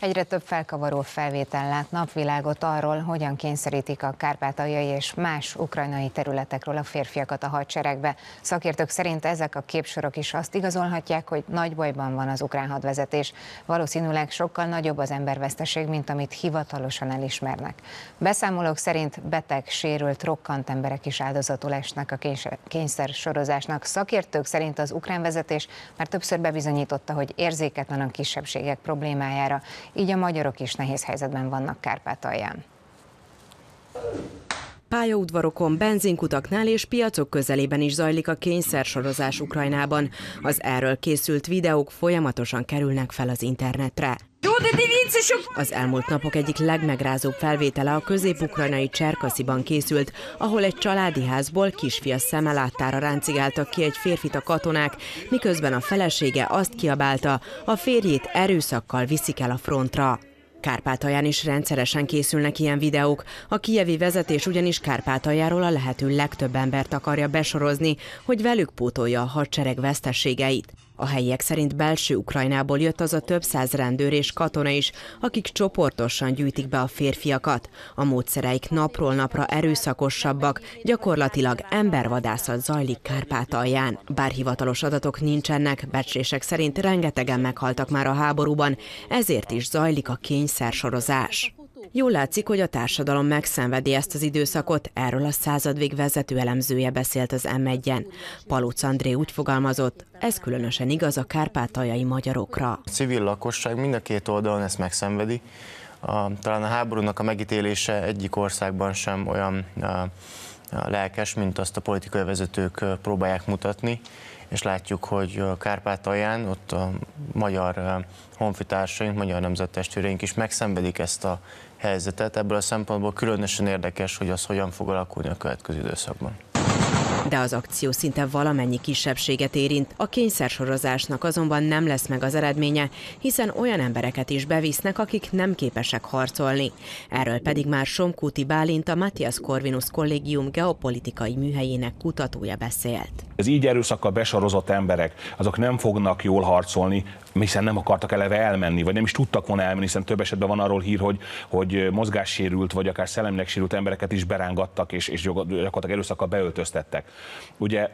Egyre több felkavaró felvétel lát napvilágot arról, hogyan kényszerítik a kárpátaljai és más ukrajnai területekről a férfiakat a hadseregbe. Szakértők szerint ezek a képsorok is azt igazolhatják, hogy nagy bajban van az ukrán hadvezetés. Valószínűleg sokkal nagyobb az emberveszteség, mint amit hivatalosan elismernek. Beszámolók szerint beteg, sérült, rokkant emberek is áldozatul esnek a kényszer sorozásnak. Szakértők szerint az ukrán vezetés már többször bebizonyította, hogy érzéketlen a kisebbségek problémája problémájára, így a magyarok is nehéz helyzetben vannak Kárpátalján. Pályaudvarokon, benzinkutaknál és piacok közelében is zajlik a kényszersorozás Ukrajnában. Az erről készült videók folyamatosan kerülnek fel az internetre az elmúlt napok egyik legmegrázóbb felvétele a közép-ukrajnai Cserkasziban készült, ahol egy családi házból kisfia szeme láttára ráncigáltak ki egy férfit a katonák, miközben a felesége azt kiabálta, a férjét erőszakkal viszik el a frontra. Kárpátalján is rendszeresen készülnek ilyen videók. A kijevi vezetés ugyanis Kárpátaljáról a lehető legtöbb embert akarja besorozni, hogy velük pótolja a hadsereg veszteségeit. A helyiek szerint belső Ukrajnából jött az a több száz rendőr és katona is, akik csoportosan gyűjtik be a férfiakat. A módszereik napról napra erőszakosabbak, gyakorlatilag embervadászat zajlik Kárpátalján. Bár hivatalos adatok nincsenek, becslések szerint rengetegen meghaltak már a háborúban, ezért is zajlik a kényszersorozás. Jól látszik, hogy a társadalom megszenvedi ezt az időszakot, erről a századvég vezető elemzője beszélt az M1-en. Palóc André úgy fogalmazott, ez különösen igaz a kárpátaljai magyarokra. A civil lakosság mind a két oldalon ezt megszenvedi. A, talán a háborúnak a megítélése egyik országban sem olyan a, a lelkes, mint azt a politikai vezetők próbálják mutatni és látjuk, hogy Kárpátalján ott a magyar honfitársaink, magyar nemzettestvéreink is megszenvedik ezt a helyzetet. Ebből a szempontból különösen érdekes, hogy az hogyan fog alakulni a következő időszakban de az akció szinte valamennyi kisebbséget érint. A kényszersorozásnak azonban nem lesz meg az eredménye, hiszen olyan embereket is bevisznek, akik nem képesek harcolni. Erről pedig már Somkúti Bálint a Matthias Corvinus Kollégium geopolitikai műhelyének kutatója beszélt. Az így erőszakkal besorozott emberek, azok nem fognak jól harcolni, hiszen nem akartak eleve elmenni, vagy nem is tudtak volna elmenni, hiszen több esetben van arról hír, hogy, hogy mozgássérült, vagy akár szellemileg sérült embereket is berángattak, és, és gyakorlatilag erőszakkal beöltöztettek. Ugye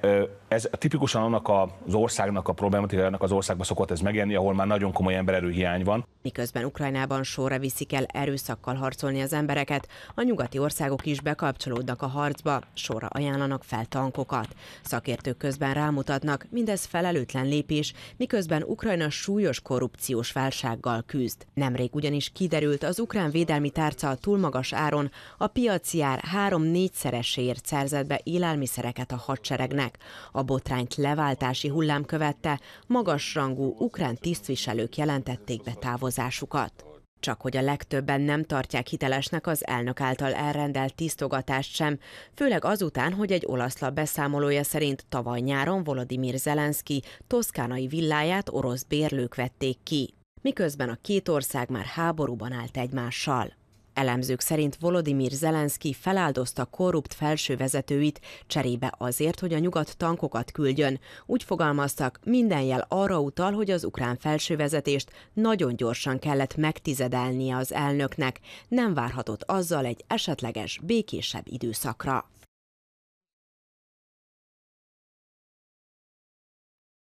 ez tipikusan annak az országnak a problématikájának az országban szokott ez megjelenni, ahol már nagyon komoly hiány van. Miközben Ukrajnában sorra viszik el erőszakkal harcolni az embereket, a nyugati országok is bekapcsolódnak a harcba, sorra ajánlanak fel tankokat. Szakértők közben rámutatnak, mindez felelőtlen lépés, miközben Ukrajna súlyos korrupciós válsággal küzd. Nemrég ugyanis kiderült, az ukrán védelmi tárca a túl magas áron a piaci ár 3-4-szereséért szerzett be élelmiszereket a hadseregnek. A botrányt leváltási hullám követte, magasrangú ukrán tisztviselők jelentették be távozást távozásukat. Csak hogy a legtöbben nem tartják hitelesnek az elnök által elrendelt tisztogatást sem, főleg azután, hogy egy olasz lap beszámolója szerint tavaly nyáron Volodymyr Zelenszky toszkánai villáját orosz bérlők vették ki, miközben a két ország már háborúban állt egymással. Elemzők szerint Volodymyr Zelenszky feláldozta korrupt felső vezetőit cserébe azért, hogy a nyugat tankokat küldjön. Úgy fogalmaztak, minden jel arra utal, hogy az ukrán felsővezetést nagyon gyorsan kellett megtizedelnie az elnöknek. Nem várhatott azzal egy esetleges, békésebb időszakra.